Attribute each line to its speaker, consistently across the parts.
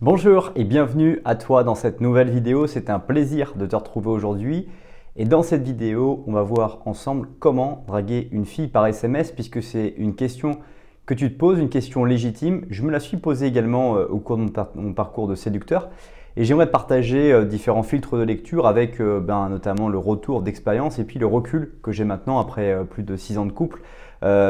Speaker 1: Bonjour et bienvenue à toi dans cette nouvelle vidéo. C'est un plaisir de te retrouver aujourd'hui. Et dans cette vidéo, on va voir ensemble comment draguer une fille par SMS puisque c'est une question que tu te poses, une question légitime. Je me la suis posée également euh, au cours de mon, parcours de séducteur. Et j'aimerais partager euh, différents filtres de lecture avec euh, ben, notamment le retour d'expérience et puis le recul que j'ai maintenant après plus de 6 ans de couple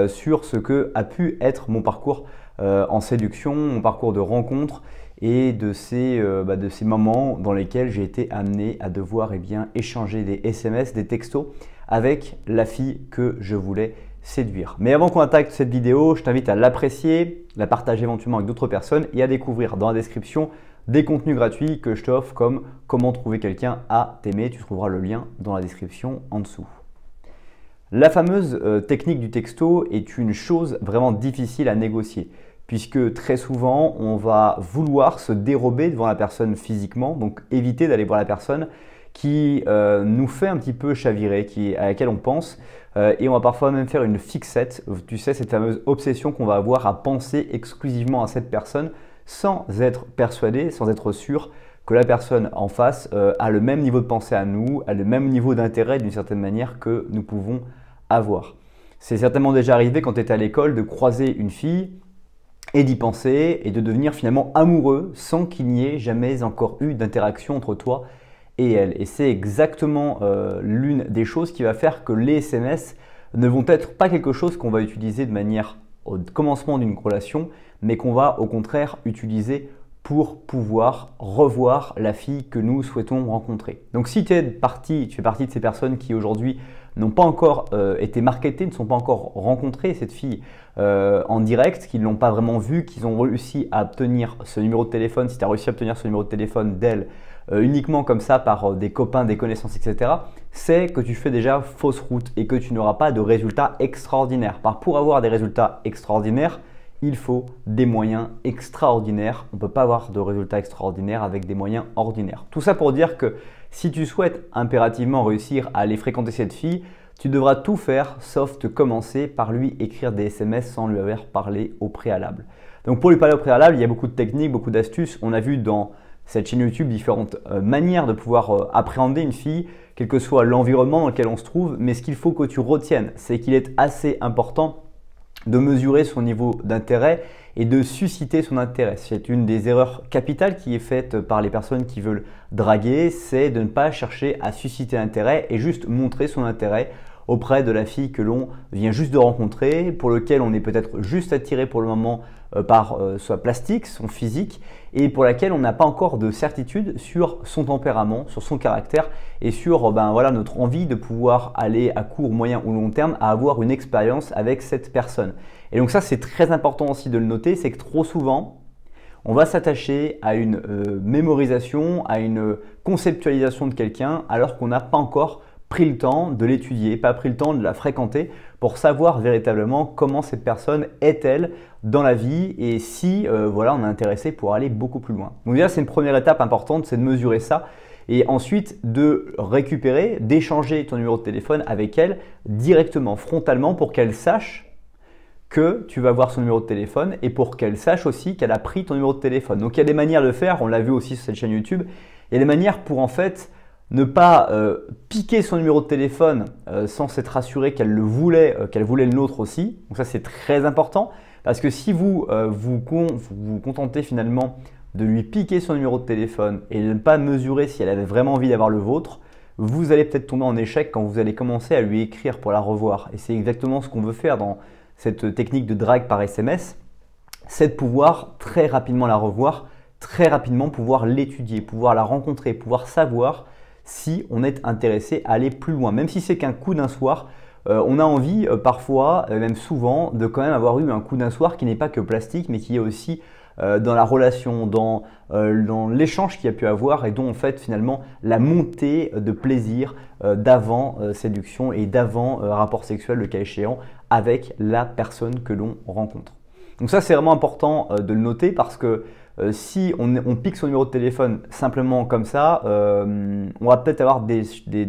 Speaker 1: sur ce que a pu être mon parcours en séduction, mon parcours de rencontre et euh, bah, de ces, moments dans lesquels j'ai été amené à devoir eh échanger des SMS, des textos avec la fille que je voulais séduire. Mais avant qu'on attaque cette vidéo, je t'invite à l'apprécier, la partager éventuellement avec d'autres personnes et à découvrir dans la description des contenus gratuits que je t'offre comme comment trouver quelqu'un à t'aimer. Tu trouveras le lien dans la description en dessous. La fameuse euh, technique du texto est une chose vraiment difficile à négocier puisque très souvent, on va vouloir se dérober devant la personne physiquement, donc éviter d'aller voir la personne qui euh, nous fait un petit peu chavirer, à laquelle on pense, euh, et on va parfois même faire une fixette, tu sais, cette fameuse obsession qu'on va avoir à penser exclusivement à cette personne sans être persuadé, sans être sûr que la personne en face euh, a le même niveau de pensée à nous, a le même niveau d'intérêt d'une certaine manière que nous pouvons avoir. C'est certainement déjà arrivé quand tu étais à l'école de croiser une fille et d'y penser et de devenir finalement amoureux sans qu'il n'y ait jamais encore eu d'interaction entre toi et elle. Et c'est exactement euh, l'une des choses qui va faire que les SMS ne vont être pas quelque chose qu'on va utiliser de manière au commencement d'une relation, mais qu'on va au contraire utiliser pour pouvoir revoir la fille que nous souhaitons rencontrer. Donc si tu es parti, tu fais partie de ces personnes qui aujourd'hui n'ont pas encore euh, été marketées, ne sont pas encore rencontrées cette fille euh, en direct, qui ne l'ont pas vraiment vue, qu'ils ont réussi à obtenir ce numéro de téléphone, si tu as réussi à obtenir ce numéro de téléphone d'elle euh, uniquement comme ça par des copains, des connaissances, etc., c'est que tu fais déjà fausse route et que tu n'auras pas de résultats extraordinaires. Par pour avoir des résultats extraordinaires, il faut des moyens extraordinaires. On ne peut pas avoir de résultats extraordinaires avec des moyens ordinaires. Tout ça pour dire que si tu souhaites impérativement réussir à aller fréquenter cette fille, tu devras tout faire sauf te commencer par lui écrire des SMS sans lui avoir parlé au préalable. Donc pour lui parler au préalable, il y a beaucoup de techniques, beaucoup d'astuces. On a vu dans cette chaîne YouTube différentes euh, manières de pouvoir euh, appréhender une fille, quel que soit l'environnement dans lequel on se trouve. Mais ce qu'il faut que tu retiennes, c'est qu'il est assez important de mesurer son niveau d'intérêt et de susciter son intérêt. C'est une des erreurs capitales qui est faite par les personnes qui veulent draguer, c'est de ne pas chercher à susciter intérêt et juste montrer son intérêt auprès de la fille que l'on vient juste de rencontrer, pour lequel on est peut-être juste attiré pour le moment euh, par euh, sa plastique, son physique, et pour laquelle on n'a pas encore de certitude sur son tempérament, sur son caractère et sur euh, ben, voilà, notre envie de pouvoir aller à court, moyen ou long terme à avoir une expérience avec cette personne. Et donc ça c'est très important aussi de le noter, c'est que trop souvent, on va s'attacher à une mémorisation, à une conceptualisation de quelqu'un alors qu'on n'a pas encore pris le temps de l'étudier, pas pris le temps de la fréquenter pour savoir véritablement comment cette personne est-elle dans la vie et si euh, voilà, on est intéressé pour aller beaucoup plus loin. Donc déjà, c'est une première étape importante, c'est de mesurer ça et ensuite de récupérer, d'échanger ton numéro de téléphone avec elle directement, frontalement, pour qu'elle sache que tu vas voir son numéro de téléphone et pour qu'elle sache aussi qu'elle a pris ton numéro de téléphone. Donc il y a des manières de faire, on l'a vu aussi sur cette chaîne YouTube, il y a des manières pour en fait ne pas euh, piquer son numéro de téléphone euh, sans s'être assuré qu'elle le voulait, euh, qu'elle voulait le nôtre aussi. Donc ça c'est très important parce que si vous vous, contentez finalement de lui piquer son numéro de téléphone et de ne pas mesurer si elle avait vraiment envie d'avoir le vôtre, vous allez peut-être tomber en échec quand vous allez commencer à lui écrire pour la revoir. Et c'est exactement ce qu'on veut faire dans cette technique de drague par SMS, c'est de pouvoir très rapidement la revoir, très rapidement pouvoir l'étudier, pouvoir la rencontrer, pouvoir savoir si on est intéressé à aller plus loin. Même si c'est qu'un coup d'un soir, euh, on a envie euh, parfois, euh, même souvent, de quand même avoir eu un coup d'un soir qui n'est pas que plastique, mais qui est aussi dans la relation, dans, dans l'échange qu'il y a pu avoir et dont en fait finalement la montée de plaisir d'avant séduction et d'avant rapport sexuel, le cas échéant, avec la personne que l'on rencontre. Donc ça c'est vraiment important de le noter parce que euh, si on, pique son numéro de téléphone simplement comme ça, euh, on va peut-être avoir des,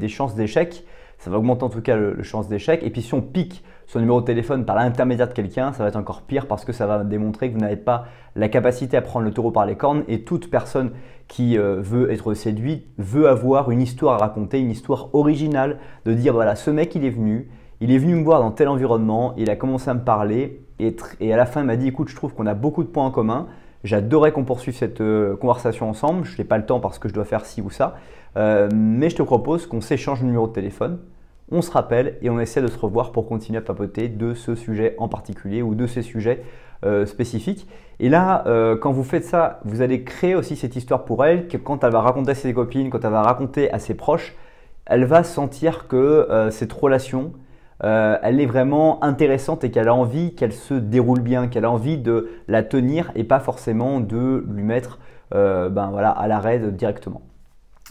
Speaker 1: chances d'échec. Ça va augmenter en tout cas le, chances chance d'échec. Et puis si on pique son numéro de téléphone par l'intermédiaire de quelqu'un, ça va être encore pire parce que ça va démontrer que vous n'avez pas la capacité à prendre le taureau par les cornes. Et toute personne qui euh, veut être séduite veut avoir une histoire à raconter, une histoire originale, de dire voilà, ce mec il est venu, il est venu me voir dans tel environnement, il a commencé à me parler et, et à la fin il m'a dit écoute, je trouve qu'on a beaucoup de points en commun. J'adorais qu'on poursuive cette euh, conversation ensemble. Je n'ai pas le temps parce que je dois faire ci ou ça. Euh, mais je te propose qu'on s'échange le numéro de téléphone, on se rappelle et on essaie de se revoir pour continuer à papoter de ce sujet en particulier ou de ces sujets euh, spécifiques. Et là, quand vous faites ça, vous allez créer aussi cette histoire pour elle, quand elle va raconter à ses copines, quand elle va raconter à ses proches, elle va sentir que cette relation, euh, elle est vraiment intéressante et qu'elle a envie qu'elle se déroule bien, qu'elle a envie de la tenir et pas forcément de lui mettre euh, ben voilà, à l'arrêt directement.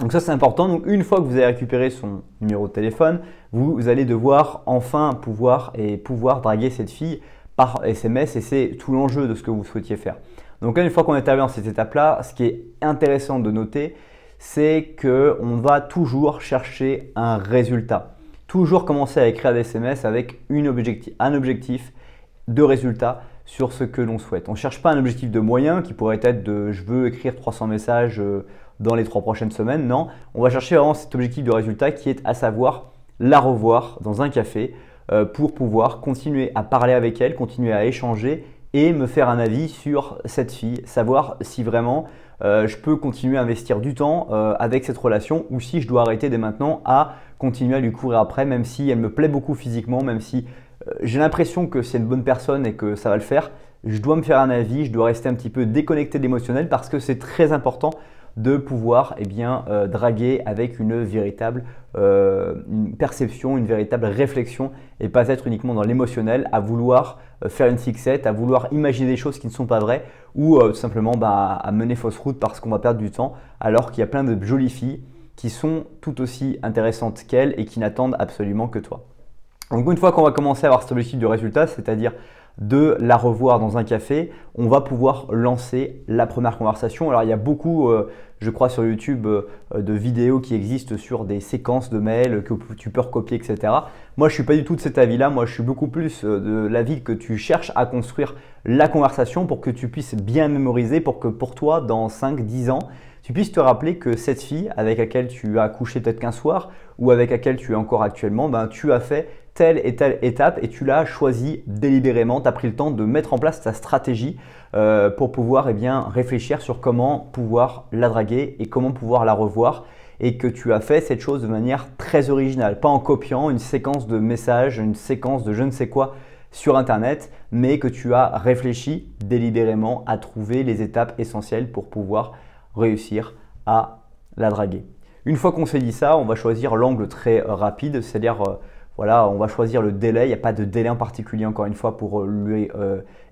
Speaker 1: Donc ça c'est important. une fois que vous avez récupéré son numéro de téléphone, vous, allez devoir enfin pouvoir et pouvoir draguer cette fille par SMS et c'est tout l'enjeu de ce que vous souhaitiez faire. Donc une fois qu'on est arrivé dans cette étape-là, ce qui est intéressant de noter, c'est qu'on va toujours chercher un résultat toujours commencer à écrire des SMS avec une objectif, un objectif de résultat sur ce que l'on souhaite. On ne cherche pas un objectif de moyen qui pourrait être de je veux écrire 300 messages euh, dans les trois prochaines semaines. Non, on va chercher vraiment cet objectif de résultat qui est à savoir la revoir dans un café euh, pour pouvoir continuer à parler avec elle, continuer à échanger et me faire un avis sur cette fille, savoir si vraiment euh, je peux continuer à investir du temps avec cette relation ou si je dois arrêter dès maintenant à continuer à lui courir après, même si elle me plaît beaucoup physiquement, même si euh, j'ai l'impression que c'est une bonne personne et que ça va le faire. Je dois me faire un avis, je dois rester un petit peu déconnecté d'émotionnel parce que c'est très important de pouvoir et eh bien, euh, draguer avec une véritable euh, perception, une véritable réflexion et pas être uniquement dans l'émotionnel, à vouloir faire une fixette, à vouloir imaginer des choses qui ne sont pas vraies ou simplement bah, à mener fausse route parce qu'on va perdre du temps alors qu'il y a plein de jolies filles qui sont tout aussi intéressantes qu'elles et qui n'attendent absolument que toi. Donc une fois qu'on va commencer à avoir cet objectif de résultat, c'est-à-dire de la revoir dans un café, on va pouvoir lancer la première conversation. Alors il y a beaucoup, euh, je crois, sur YouTube euh, de vidéos qui existent sur des séquences de mails que tu peux recopier, etc. Moi je suis pas du tout de cet avis-là, moi je suis beaucoup plus euh, de l'avis que tu cherches à construire la conversation pour que tu puisses bien mémoriser, pour que pour toi, dans 5-10 ans, tu puisses te rappeler que cette fille avec laquelle tu as couché peut-être qu'un soir ou avec laquelle tu es encore actuellement, ben, tu as fait telle et telle étape et tu l'as choisi délibérément, tu as pris le temps de mettre en place ta stratégie euh, pour pouvoir eh bien, réfléchir sur comment pouvoir la draguer et comment pouvoir la revoir et que tu as fait cette chose de manière très originale, pas en copiant une séquence de messages, une séquence de je ne sais quoi sur Internet, mais que tu as réfléchi délibérément à trouver les étapes essentielles pour pouvoir réussir à la draguer. Une fois qu'on s'est dit ça, on va choisir l'angle très euh, rapide, c'est-à-dire euh, voilà, on va choisir le délai. Il n'y a pas de délai en particulier, encore une fois, pour euh, lui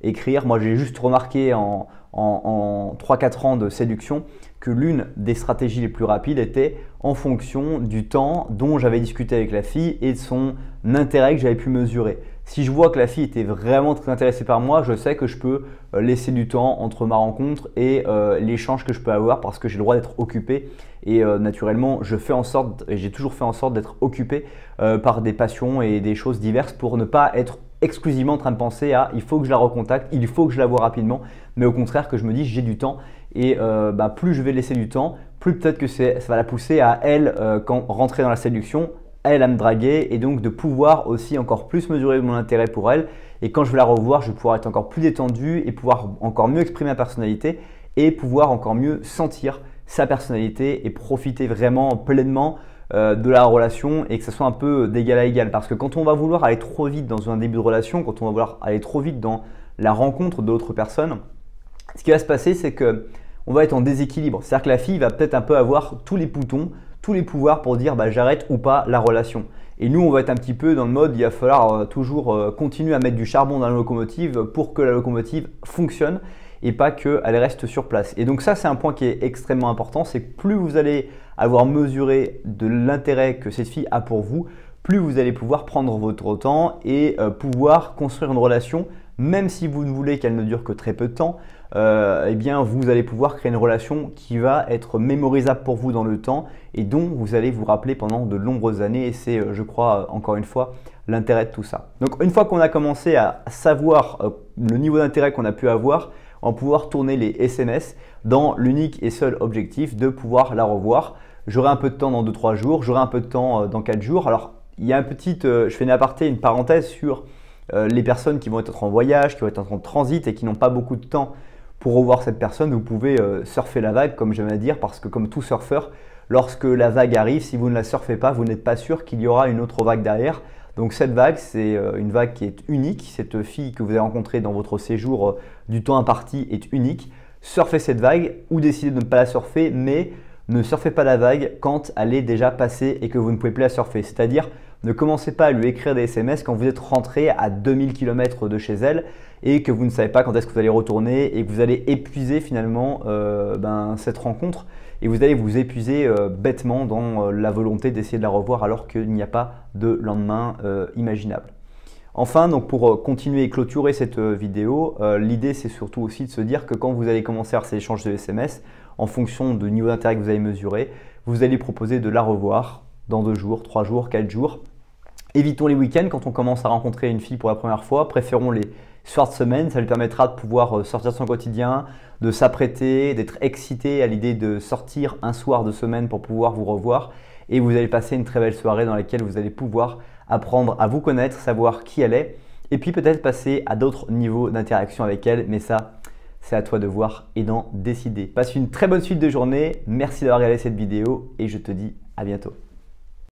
Speaker 1: écrire. Moi, j'ai juste remarqué en, en 3-4 ans de séduction que l'une des stratégies les plus rapides était en fonction du temps dont j'avais discuté avec la fille et de son intérêt que j'avais pu mesurer. Si je vois que la fille était vraiment très intéressée par moi, je sais que je peux euh, laisser du temps entre ma rencontre et euh, l'échange que je peux avoir parce que j'ai le droit d'être occupé. Et euh, naturellement, je fais en sorte, et j'ai toujours fait en sorte d'être occupé par des passions et des choses diverses pour ne pas être exclusivement en train de penser à il faut que je la recontacte, il faut que je la vois rapidement, mais au contraire que je me dis j'ai du temps et bah, plus je vais laisser du temps, plus peut-être que ça va la pousser à elle quand rentrer dans la séduction elle à me draguer et donc de pouvoir aussi encore plus mesurer mon intérêt pour elle. Et quand je vais la revoir, je vais pouvoir être encore plus détendu et pouvoir encore mieux exprimer ma personnalité et pouvoir encore mieux sentir sa personnalité et profiter vraiment pleinement euh, de la relation et que ça soit un peu d'égal à égal. Parce que quand on va vouloir aller trop vite dans un début de relation, quand on va vouloir aller trop vite dans la rencontre d'autres personnes, ce qui va se passer, c'est que on va être en déséquilibre. C'est-à-dire que la fille va peut-être un peu avoir tous les boutons tous les pouvoirs pour dire bah, j'arrête ou pas la relation. Et nous, on va être un petit peu dans le mode, il va falloir euh, toujours euh, continuer à mettre du charbon dans la locomotive pour que la locomotive fonctionne et pas qu'elle reste sur place. Et donc ça, c'est un point qui est extrêmement important, c'est que plus vous allez avoir mesuré de l'intérêt que cette fille a pour vous, plus vous allez pouvoir prendre votre temps et euh, pouvoir construire une relation, même si vous ne voulez qu'elle ne dure que très peu de temps, euh, eh bien, vous allez pouvoir créer une relation qui va être mémorisable pour vous dans le temps et dont vous allez vous rappeler pendant de nombreuses années. Et c'est, euh, je crois, euh, encore une fois, l'intérêt de tout ça. Donc, une fois qu'on a commencé à savoir le niveau d'intérêt qu'on a pu avoir, en pouvoir tourner les SMS dans l'unique et seul objectif de pouvoir la revoir. J'aurai un peu de temps dans 2-3 jours, j'aurai un peu de temps dans 4 jours. Alors, il y a un petit, je fais une une parenthèse sur les personnes qui vont être en voyage, qui vont être en transit et qui n'ont pas beaucoup de temps pour revoir cette personne, vous pouvez euh, surfer la vague, comme j'aime à dire, parce que comme tout surfeur, lorsque la vague arrive, si vous ne la surfez pas, vous n'êtes pas sûr qu'il y aura une autre vague derrière. Donc cette vague, c'est euh, une vague qui est unique. Cette fille que vous avez rencontrée dans votre séjour euh, du temps imparti est unique. Surfez cette vague ou décidez de ne pas la surfer, mais ne surfez pas la vague quand elle est déjà passée et que vous ne pouvez plus la surfer. C'est-à-dire ne commencez pas à lui écrire des SMS quand vous êtes rentré à 2000 km de chez elle et que vous ne savez pas quand est-ce que vous allez retourner et que vous allez épuiser finalement euh, ben, cette rencontre et vous allez vous épuiser euh, bêtement dans euh, la volonté d'essayer de la revoir alors qu'il n'y a pas de lendemain imaginable. Enfin, donc pour continuer et clôturer cette vidéo, l'idée c'est surtout aussi de se dire que quand vous allez commencer à ces échanges de SMS, en fonction du niveau d'intérêt que vous avez mesuré, vous allez proposer de la revoir dans deux jours, trois jours, quatre jours, Évitons les week-ends quand on commence à rencontrer une fille pour la première fois. Préférons les soirs de semaine. Ça lui permettra de pouvoir euh, sortir de son quotidien, de s'apprêter, d'être excité à l'idée de sortir un soir de semaine pour pouvoir vous revoir. Et vous allez passer une très belle soirée dans laquelle vous allez pouvoir apprendre à vous connaître, savoir qui elle est. Et puis peut-être passer à d'autres niveaux d'interaction avec elle. Mais ça, c'est à toi de voir et d'en décider. Passe une très bonne suite de journée. Merci d'avoir regardé cette vidéo et je te dis à bientôt.